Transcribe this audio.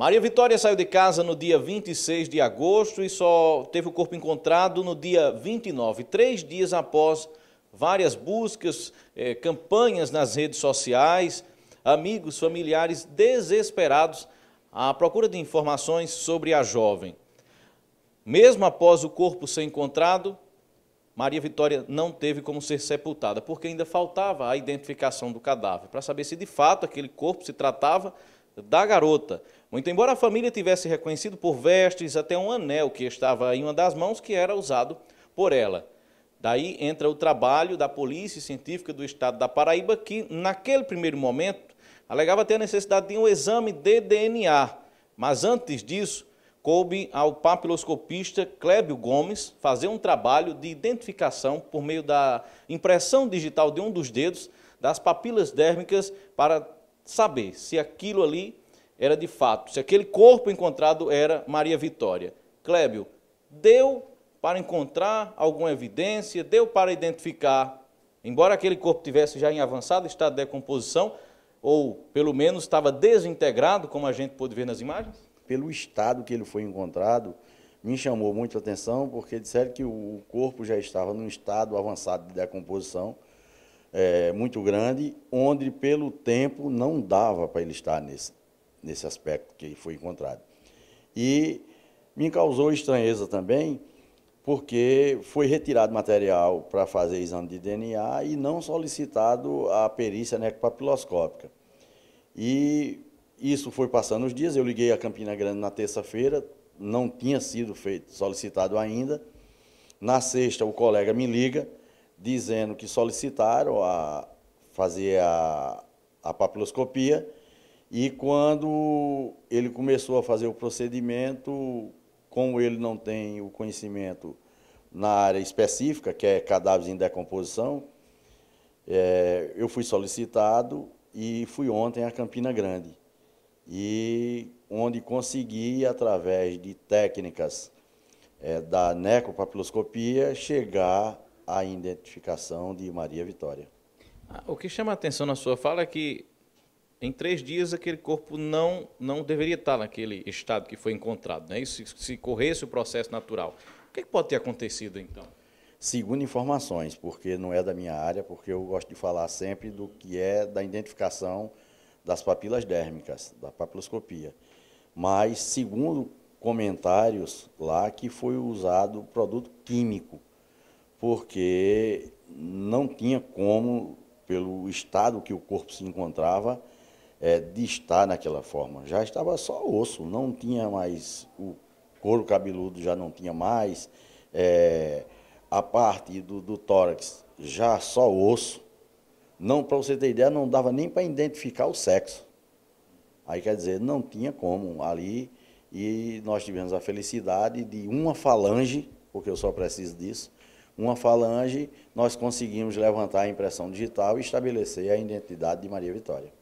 Maria Vitória saiu de casa no dia 26 de agosto e só teve o corpo encontrado no dia 29, três dias após várias buscas, eh, campanhas nas redes sociais, amigos, familiares desesperados à procura de informações sobre a jovem. Mesmo após o corpo ser encontrado, Maria Vitória não teve como ser sepultada, porque ainda faltava a identificação do cadáver, para saber se de fato aquele corpo se tratava da garota. Muito embora a família tivesse reconhecido por vestes até um anel que estava em uma das mãos que era usado por ela. Daí entra o trabalho da Polícia Científica do Estado da Paraíba, que naquele primeiro momento alegava ter a necessidade de um exame de DNA. Mas antes disso, coube ao papiloscopista Clébio Gomes fazer um trabalho de identificação por meio da impressão digital de um dos dedos das papilas dérmicas para saber se aquilo ali era de fato, se aquele corpo encontrado era Maria Vitória. Clébio, deu para encontrar alguma evidência, deu para identificar, embora aquele corpo tivesse já em avançado estado de decomposição, ou pelo menos estava desintegrado, como a gente pôde ver nas imagens? Pelo estado que ele foi encontrado, me chamou muito a atenção, porque disseram que o corpo já estava num estado avançado de decomposição, é, muito grande, onde pelo tempo não dava para ele estar nesse, nesse aspecto que foi encontrado. E me causou estranheza também, porque foi retirado material para fazer exame de DNA e não solicitado a perícia necropapiloscópica. E isso foi passando os dias, eu liguei a Campina Grande na terça-feira, não tinha sido feito, solicitado ainda. Na sexta, o colega me liga dizendo que solicitaram a fazer a, a papiloscopia e quando ele começou a fazer o procedimento, como ele não tem o conhecimento na área específica, que é cadáveres em decomposição, é, eu fui solicitado e fui ontem a Campina Grande, e onde consegui, através de técnicas é, da necropapiloscopia, chegar a identificação de Maria Vitória. Ah, o que chama a atenção na sua fala é que em três dias aquele corpo não não deveria estar naquele estado que foi encontrado, né? Isso se, se corresse o processo natural. O que, é que, pode ter acontecido então? Segundo informações, porque não é da minha área, porque eu gosto de falar sempre do que é da identificação das papilas dérmicas, da papiloscopia. Mas segundo comentários lá que foi usado produto químico porque não tinha como, pelo estado que o corpo se encontrava, é, de estar naquela forma. Já estava só osso, não tinha mais, o couro cabeludo já não tinha mais, é, a parte do, do tórax já só osso. Não, para você ter ideia, não dava nem para identificar o sexo. Aí quer dizer, não tinha como ali. E nós tivemos a felicidade de uma falange, porque eu só preciso disso, uma falange, nós conseguimos levantar a impressão digital e estabelecer a identidade de Maria Vitória.